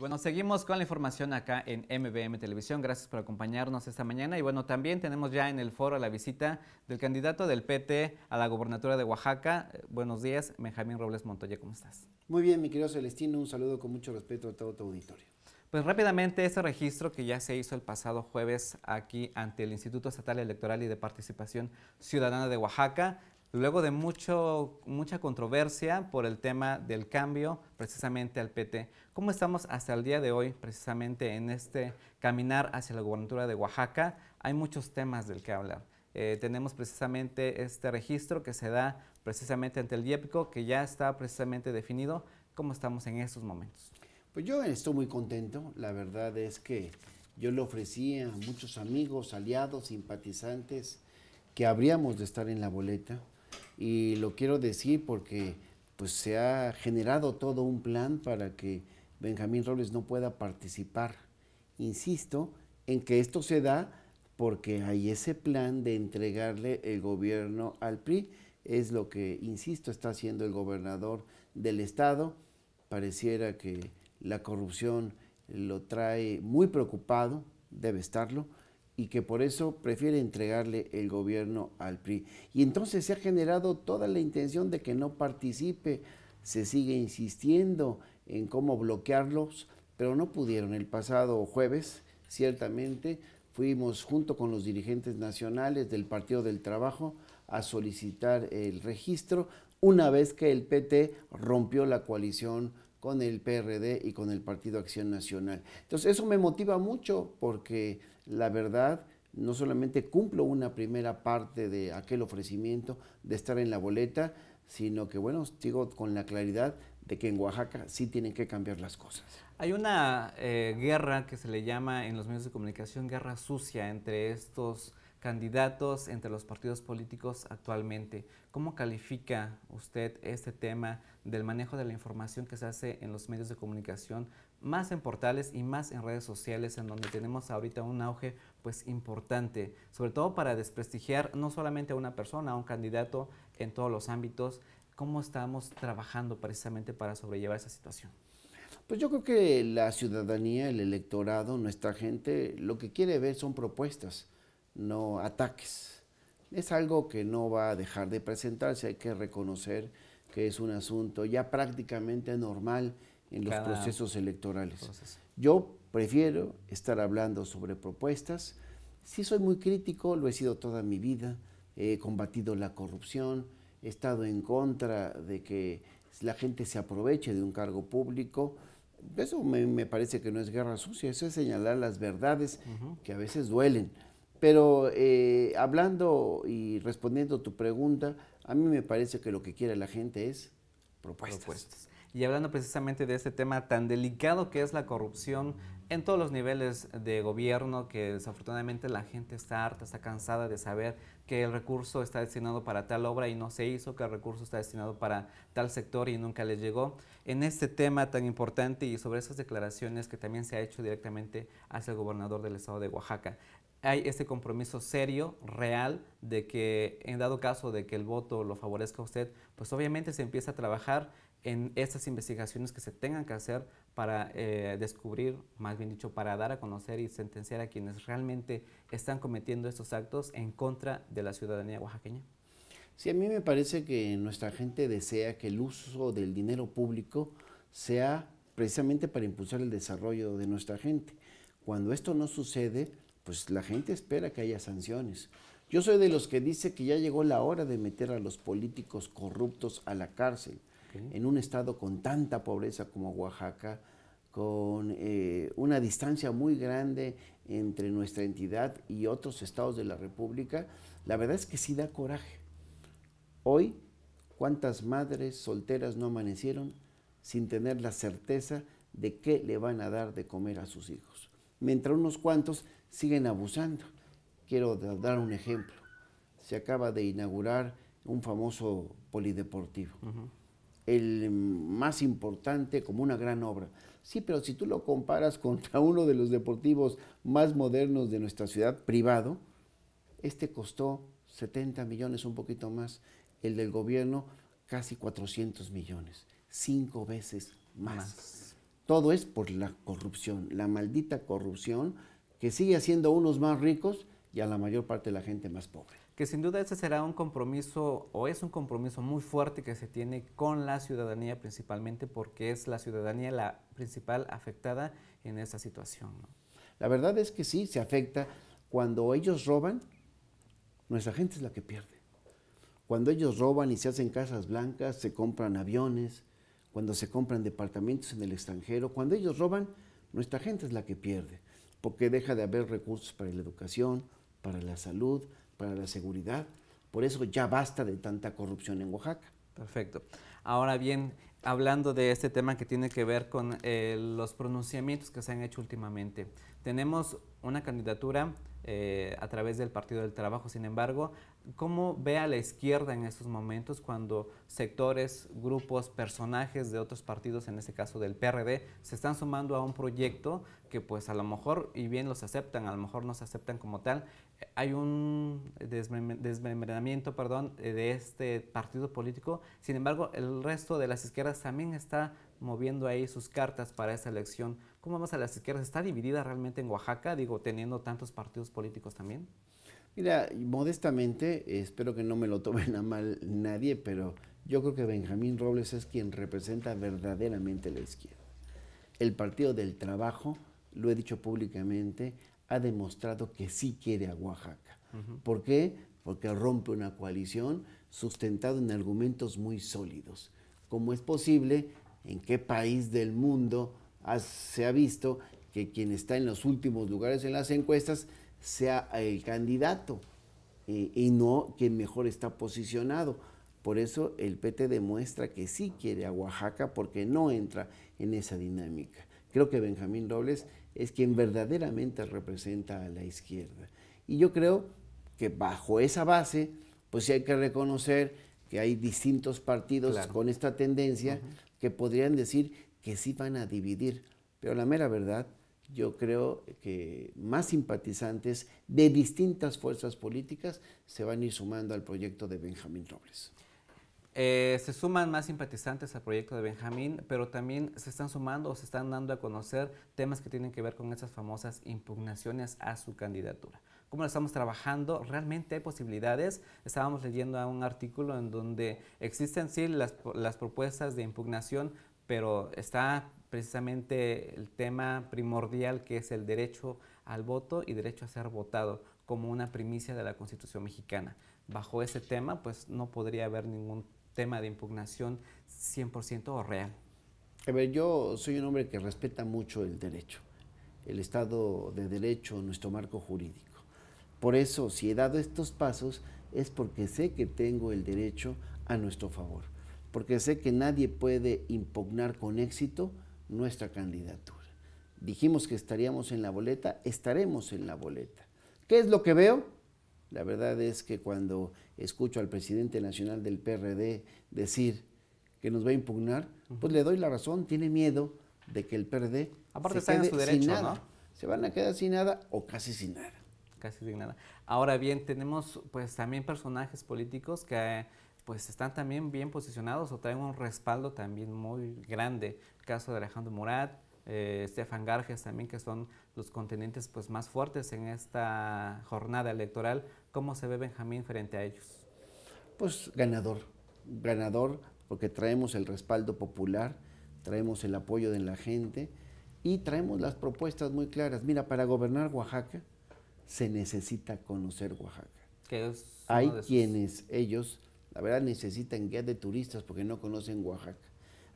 Bueno, seguimos con la información acá en MBM Televisión. Gracias por acompañarnos esta mañana. Y bueno, también tenemos ya en el foro la visita del candidato del PT a la gobernatura de Oaxaca. Eh, buenos días, Benjamín Robles Montoya, ¿cómo estás? Muy bien, mi querido Celestino, un saludo con mucho respeto a todo tu auditorio. Pues rápidamente ese registro que ya se hizo el pasado jueves aquí ante el Instituto Estatal Electoral y de Participación Ciudadana de Oaxaca luego de mucha controversia por el tema del cambio precisamente al PT. ¿Cómo estamos hasta el día de hoy precisamente en este caminar hacia la gubernatura de Oaxaca? Hay muchos temas del que hablar. Eh, tenemos precisamente este registro que se da precisamente ante el IEPCO, que ya está precisamente definido. ¿Cómo estamos en estos momentos? Pues yo estoy muy contento. La verdad es que yo le ofrecí a muchos amigos, aliados, simpatizantes que habríamos de estar en la boleta y lo quiero decir porque pues, se ha generado todo un plan para que Benjamín Robles no pueda participar. Insisto en que esto se da porque hay ese plan de entregarle el gobierno al PRI. Es lo que, insisto, está haciendo el gobernador del estado. Pareciera que la corrupción lo trae muy preocupado, debe estarlo, y que por eso prefiere entregarle el gobierno al PRI. Y entonces se ha generado toda la intención de que no participe, se sigue insistiendo en cómo bloquearlos, pero no pudieron. El pasado jueves, ciertamente, fuimos junto con los dirigentes nacionales del Partido del Trabajo a solicitar el registro una vez que el PT rompió la coalición con el PRD y con el Partido Acción Nacional. Entonces eso me motiva mucho porque la verdad no solamente cumplo una primera parte de aquel ofrecimiento de estar en la boleta, sino que bueno, digo con la claridad de que en Oaxaca sí tienen que cambiar las cosas. Hay una eh, guerra que se le llama en los medios de comunicación guerra sucia entre estos candidatos entre los partidos políticos actualmente. ¿Cómo califica usted este tema del manejo de la información que se hace en los medios de comunicación, más en portales y más en redes sociales, en donde tenemos ahorita un auge pues importante, sobre todo para desprestigiar no solamente a una persona, a un candidato en todos los ámbitos? ¿Cómo estamos trabajando precisamente para sobrellevar esa situación? Pues yo creo que la ciudadanía, el electorado, nuestra gente, lo que quiere ver son propuestas no ataques. Es algo que no va a dejar de presentarse, hay que reconocer que es un asunto ya prácticamente normal en los procesos electorales. Yo prefiero estar hablando sobre propuestas. Sí soy muy crítico, lo he sido toda mi vida, he combatido la corrupción, he estado en contra de que la gente se aproveche de un cargo público. Eso me, parece que no es guerra sucia, eso es señalar las verdades que a veces duelen. Pero eh, hablando y respondiendo tu pregunta, a mí me parece que lo que quiere la gente es propuestas. propuestas. Y hablando precisamente de este tema tan delicado que es la corrupción en todos los niveles de gobierno que desafortunadamente la gente está harta, está cansada de saber que el recurso está destinado para tal obra y no se hizo, que el recurso está destinado para tal sector y nunca les llegó. En este tema tan importante y sobre esas declaraciones que también se ha hecho directamente hacia el gobernador del estado de Oaxaca, hay este compromiso serio, real, de que en dado caso de que el voto lo favorezca a usted, pues obviamente se empieza a trabajar en estas investigaciones que se tengan que hacer para eh, descubrir, más bien dicho, para dar a conocer y sentenciar a quienes realmente están cometiendo estos actos en contra de la ciudadanía oaxaqueña? Sí, a mí me parece que nuestra gente desea que el uso del dinero público sea precisamente para impulsar el desarrollo de nuestra gente. Cuando esto no sucede, pues la gente espera que haya sanciones. Yo soy de los que dice que ya llegó la hora de meter a los políticos corruptos a la cárcel en un estado con tanta pobreza como Oaxaca, con eh, una distancia muy grande entre nuestra entidad y otros estados de la República, la verdad es que sí da coraje. Hoy, ¿cuántas madres solteras no amanecieron sin tener la certeza de qué le van a dar de comer a sus hijos? Mientras unos cuantos siguen abusando. Quiero dar un ejemplo. Se acaba de inaugurar un famoso polideportivo el más importante como una gran obra. Sí, pero si tú lo comparas contra uno de los deportivos más modernos de nuestra ciudad, privado, este costó 70 millones, un poquito más. El del gobierno, casi 400 millones. Cinco veces más. Todo es por la corrupción, la maldita corrupción que sigue haciendo a unos más ricos y a la mayor parte de la gente más pobre que sin duda ese será un compromiso o es un compromiso muy fuerte que se tiene con la ciudadanía principalmente porque es la ciudadanía la principal afectada en esta situación. La verdad es que sí, se afecta. Cuando ellos roban, nuestra gente es la que pierde. Cuando ellos roban y se hacen casas blancas, se compran aviones, cuando se compran departamentos en el extranjero, cuando ellos roban, nuestra gente es la que pierde, porque deja de haber recursos para la educación, para la salud, para la seguridad. Por eso ya basta de tanta corrupción en Oaxaca. Perfecto. Ahora bien, hablando de este tema que tiene que ver con eh, los pronunciamientos que se han hecho últimamente, tenemos una candidatura eh, a través del Partido del Trabajo. Sin embargo, ¿cómo ve a la izquierda en estos momentos cuando sectores, grupos, personajes de otros partidos, en este caso del PRD, se están sumando a un proyecto que pues a lo mejor, y bien los aceptan, a lo mejor no se aceptan como tal, hay un desmembramiento perdón, eh, de este partido político. Sin embargo, el resto de las izquierdas también está moviendo ahí sus cartas para esa elección. ¿Cómo vamos a las izquierdas? ¿Está dividida realmente en Oaxaca, digo, teniendo tantos partidos políticos también? Mira, modestamente, espero que no me lo tomen a mal nadie, pero yo creo que Benjamín Robles es quien representa verdaderamente la izquierda. El Partido del Trabajo, lo he dicho públicamente, ha demostrado que sí quiere a Oaxaca. ¿Por qué? Porque rompe una coalición sustentado en argumentos muy sólidos. ¿Cómo es posible en qué país del mundo se ha visto que quien está en los últimos lugares en las encuestas sea el candidato eh, y no quien mejor está posicionado. Por eso el PT demuestra que sí quiere a Oaxaca porque no entra en esa dinámica. Creo que Benjamín Robles es quien verdaderamente representa a la izquierda. Y yo creo que bajo esa base, pues sí hay que reconocer que hay distintos partidos con esta tendencia, que podrían decir que sí van a dividir, pero la mera verdad, yo creo que más simpatizantes de distintas fuerzas políticas se van a ir sumando al proyecto de Benjamín Robles. Eh, se suman más simpatizantes al proyecto de Benjamín, pero también se están sumando o se están dando a conocer temas que tienen que ver con esas famosas impugnaciones a su candidatura cómo lo estamos trabajando, realmente hay posibilidades. Estábamos leyendo a un artículo en donde existen sí las, propuestas de impugnación, pero está precisamente el tema primordial que es el derecho al voto y derecho a ser votado como una primicia de la Constitución mexicana. Bajo ese tema, pues no podría haber ningún tema de impugnación 100% o real. A ver, yo soy un hombre que respeta mucho el derecho, el Estado de Derecho, nuestro marco jurídico. Por eso, si he dado estos pasos, es porque sé que tengo el derecho a nuestro favor, porque sé que nadie puede impugnar con éxito nuestra candidatura. Dijimos que estaríamos en la boleta, estaremos en la boleta. ¿Qué es lo que veo? La verdad es que cuando escucho al presidente nacional del PRD decir que nos va a impugnar, pues le doy la razón, tiene miedo de que el PRD Aparte se quede Se van a quedar sin nada o casi sin nada casi de nada. Ahora bien, tenemos pues también personajes políticos que pues están también bien posicionados o traen un respaldo también muy grande. El caso de Alejandro Murat, eh, Stefan también, que son los contendientes pues, más fuertes en esta jornada electoral. ¿Cómo se ve Benjamín frente a ellos? Pues ganador, ganador porque traemos el respaldo popular, traemos el apoyo de la gente y traemos las propuestas muy claras. Mira, para gobernar Oaxaca, se necesita conocer Oaxaca. Hay quienes, ellos, la verdad, necesitan guía de turistas porque no conocen Oaxaca.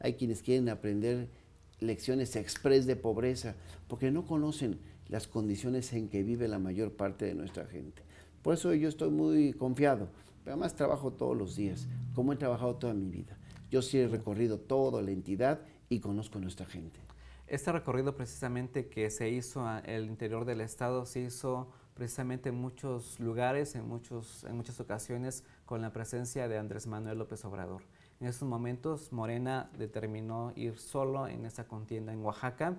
Hay quienes quieren aprender lecciones express de pobreza porque no conocen las condiciones en que vive la mayor parte de nuestra gente. Por eso yo estoy muy confiado. Pero además trabajo todos los días, como he trabajado toda mi vida. Yo sí he recorrido toda la entidad y conozco a nuestra gente. Este recorrido precisamente que se hizo al interior del estado se hizo precisamente en muchos lugares, en, muchas ocasiones, con la presencia de Andrés Manuel López Obrador. En esos momentos, Morena determinó ir solo en esa contienda en Oaxaca.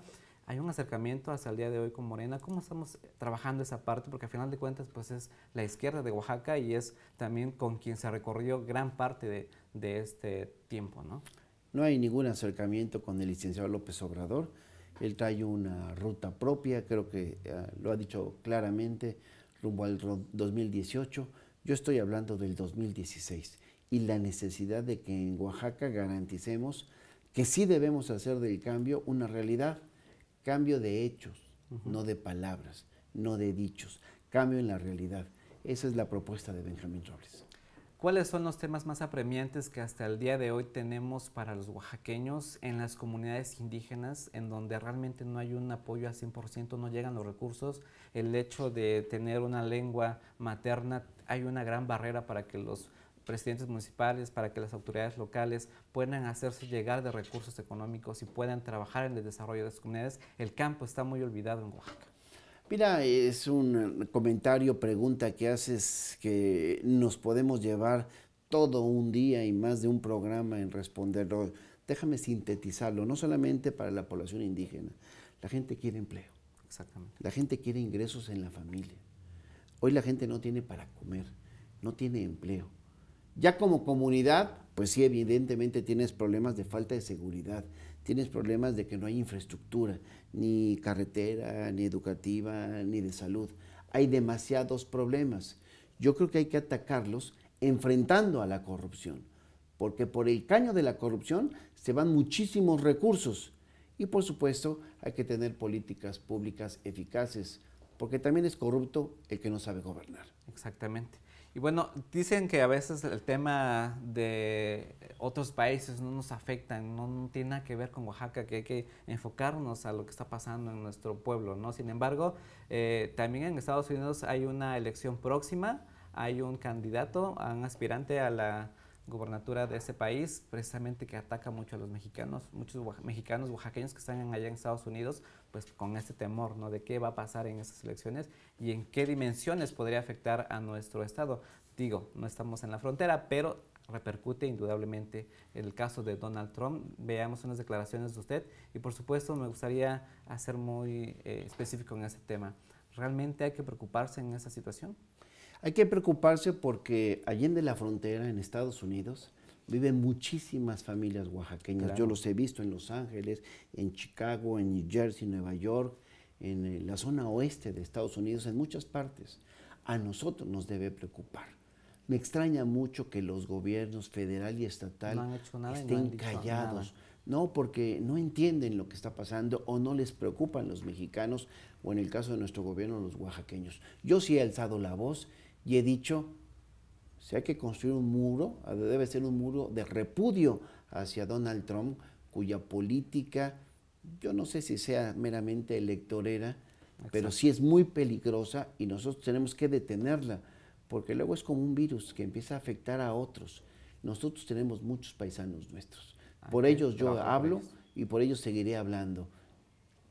Hay un acercamiento hasta el día de hoy con Morena. ¿Cómo estamos trabajando esa parte? Porque al final de cuentas, pues es la izquierda de Oaxaca y es también con quien se recorrió gran parte de, de este tiempo, ¿no? No hay ningún acercamiento con el licenciado López Obrador él trae una ruta propia, creo que eh, lo ha dicho claramente, rumbo al 2018. Yo estoy hablando del 2016 y la necesidad de que en Oaxaca garanticemos que sí debemos hacer del cambio una realidad, cambio de hechos, no de palabras, no de dichos, cambio en la realidad. Esa es la propuesta de Benjamín Robles. ¿Cuáles son los temas más apremiantes que hasta el día de hoy tenemos para los oaxaqueños en las comunidades indígenas, en donde realmente no hay un apoyo al 100%, no llegan los recursos? El hecho de tener una lengua materna, hay una gran barrera para que los presidentes municipales, para que las autoridades locales puedan hacerse llegar de recursos económicos y puedan trabajar en el desarrollo de las comunidades. El campo está muy olvidado en Oaxaca. Mira, es un eh, comentario, pregunta que haces que nos podemos llevar todo un día y más de un programa en responderlo. Déjame sintetizarlo, no solamente para la población indígena. La gente quiere empleo. Exactamente. La gente quiere ingresos en la familia. Hoy la gente no tiene para comer, no tiene empleo. Ya como comunidad, pues sí, evidentemente tienes problemas de falta de seguridad, tienes problemas de que no hay infraestructura, ni carretera, ni educativa, ni de salud. Hay demasiados problemas. Yo creo que hay que atacarlos enfrentando a la corrupción, porque por el caño de la corrupción se van muchísimos recursos. Y por supuesto hay que tener políticas públicas eficaces, porque también es corrupto el que no sabe gobernar. Exactamente. Y bueno, dicen que a veces el tema de otros países no nos afecta, no, tiene nada que ver con Oaxaca, que hay que enfocarnos a lo que está pasando en nuestro pueblo, ¿no? Sin embargo, eh, también en Estados Unidos hay una elección próxima, hay un candidato, un aspirante a la Gobernatura de ese país, precisamente que ataca mucho a los mexicanos, muchos mexicanos oaxaqueños que están allá en Estados Unidos, pues con este temor, ¿no? De qué va a pasar en esas elecciones y en qué dimensiones podría afectar a nuestro Estado. Digo, no estamos en la frontera, pero repercute indudablemente el caso de Donald Trump. Veamos unas declaraciones de usted y por supuesto me gustaría hacer muy eh, específico en ese tema. ¿Realmente hay que preocuparse en esa situación? Hay que preocuparse porque allende la frontera en Estados Unidos viven muchísimas familias oaxaqueñas. Yo los he visto en Los Ángeles, en Chicago, en New Jersey, Nueva York, en eh, la zona oeste de Estados Unidos, en muchas partes. A nosotros nos debe preocupar. Me extraña mucho que los gobiernos federal y estatal estén callados. No, porque no entienden lo que está pasando o no les preocupan los mexicanos o en el caso de nuestro gobierno los oaxaqueños. Yo sí he alzado la voz y he dicho, si hay que construir un muro, debe ser un muro de repudio hacia Donald Trump, cuya política, yo no sé si sea meramente electorera, pero sí es muy peligrosa y nosotros tenemos que detenerla, porque luego es como un virus que empieza a afectar a otros. Nosotros tenemos muchos paisanos nuestros. Ah, por ellos yo hablo pues. y por ellos seguiré hablando.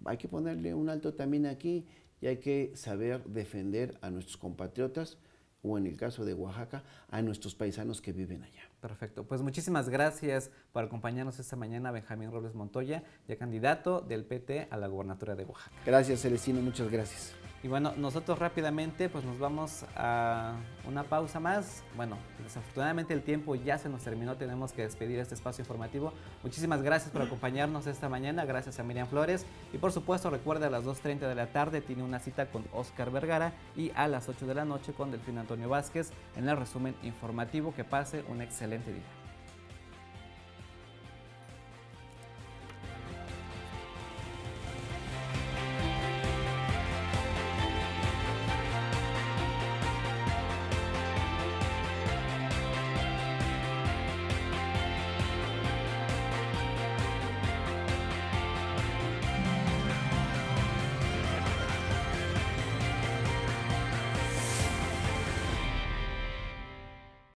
Hay que ponerle un alto también aquí y hay que saber defender a nuestros compatriotas o en el caso de Oaxaca, a nuestros paisanos que viven allá. Perfecto, pues muchísimas gracias por acompañarnos esta mañana, Benjamín Robles Montoya, ya candidato del PT a la gobernatura de Oaxaca. Gracias, Celestino, muchas gracias. Y bueno, nosotros rápidamente pues nos vamos a una pausa más. Bueno, desafortunadamente el tiempo ya se nos terminó, tenemos que despedir este espacio informativo. Muchísimas gracias por mm. acompañarnos esta mañana, gracias a Miriam Flores. Y por supuesto recuerda a las 2.30 de la tarde tiene una cita con Oscar Vergara y a las 8 de la noche con Delfín Antonio Vázquez en el resumen informativo. Que pase un excelente día.